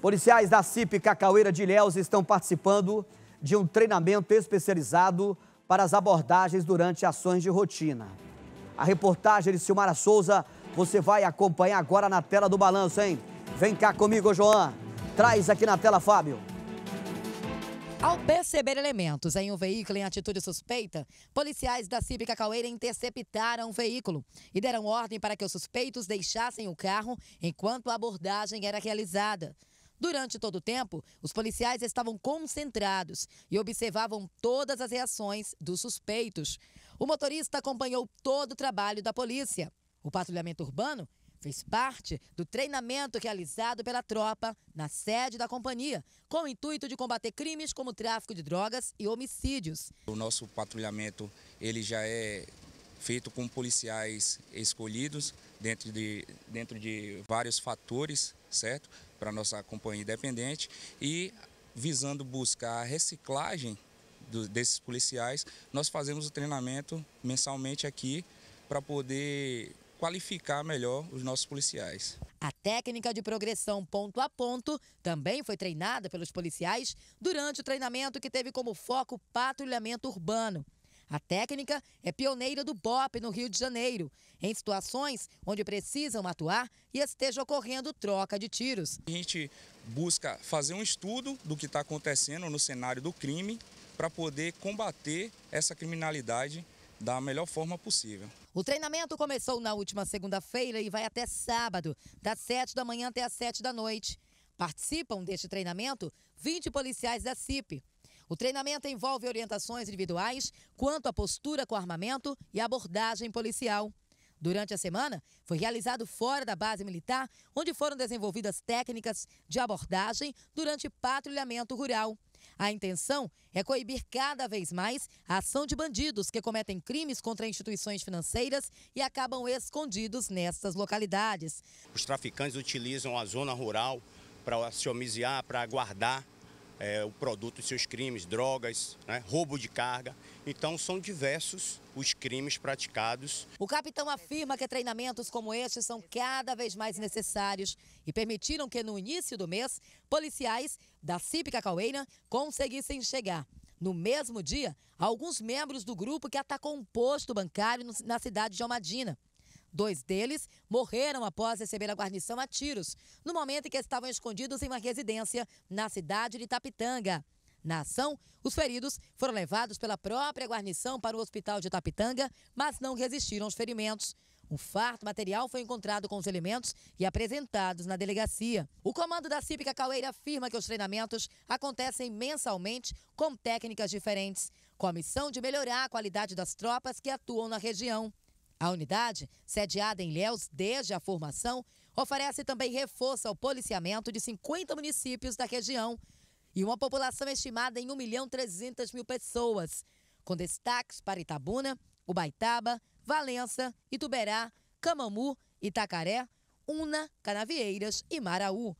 Policiais da CIP Cacaueira de Ilhéus estão participando de um treinamento especializado para as abordagens durante ações de rotina. A reportagem de Silmara Souza você vai acompanhar agora na tela do balanço, hein? Vem cá comigo, João. Traz aqui na tela, Fábio. Ao perceber elementos em um veículo em atitude suspeita, policiais da CIB Cacaueira interceptaram o veículo e deram ordem para que os suspeitos deixassem o carro enquanto a abordagem era realizada. Durante todo o tempo, os policiais estavam concentrados e observavam todas as reações dos suspeitos. O motorista acompanhou todo o trabalho da polícia. O patrulhamento urbano fez parte do treinamento realizado pela tropa na sede da companhia, com o intuito de combater crimes como tráfico de drogas e homicídios. O nosso patrulhamento ele já é feito com policiais escolhidos dentro de, dentro de vários fatores certo? Para nossa companhia independente e visando buscar a reciclagem do, desses policiais, nós fazemos o treinamento mensalmente aqui para poder qualificar melhor os nossos policiais. A técnica de progressão ponto a ponto também foi treinada pelos policiais durante o treinamento que teve como foco patrulhamento urbano. A técnica é pioneira do BOP no Rio de Janeiro, em situações onde precisam atuar e esteja ocorrendo troca de tiros. A gente busca fazer um estudo do que está acontecendo no cenário do crime para poder combater essa criminalidade da melhor forma possível. O treinamento começou na última segunda-feira e vai até sábado, das 7 da manhã até as 7 da noite. Participam deste treinamento 20 policiais da CIP, o treinamento envolve orientações individuais quanto à postura com armamento e abordagem policial. Durante a semana, foi realizado fora da base militar, onde foram desenvolvidas técnicas de abordagem durante patrulhamento rural. A intenção é coibir cada vez mais a ação de bandidos que cometem crimes contra instituições financeiras e acabam escondidos nessas localidades. Os traficantes utilizam a zona rural para se homiziar, para guardar é, o produto de seus crimes, drogas, né, roubo de carga. Então são diversos os crimes praticados. O capitão afirma que treinamentos como este são cada vez mais necessários e permitiram que no início do mês, policiais da CIP Cacaueira conseguissem chegar. No mesmo dia, alguns membros do grupo que atacou um posto bancário na cidade de Almadina. Dois deles morreram após receber a guarnição a tiros, no momento em que estavam escondidos em uma residência na cidade de Tapitanga. Na ação, os feridos foram levados pela própria guarnição para o hospital de Tapitanga, mas não resistiram aos ferimentos. Um farto material foi encontrado com os elementos e apresentados na delegacia. O comando da CIP Cacaueira afirma que os treinamentos acontecem mensalmente com técnicas diferentes, com a missão de melhorar a qualidade das tropas que atuam na região. A unidade, sediada em Léus desde a formação, oferece também reforço ao policiamento de 50 municípios da região e uma população estimada em 1 milhão 300 mil pessoas, com destaques para Itabuna, Ubaitaba, Valença, Ituberá, Camamu, Itacaré, Una, Canavieiras e Maraú,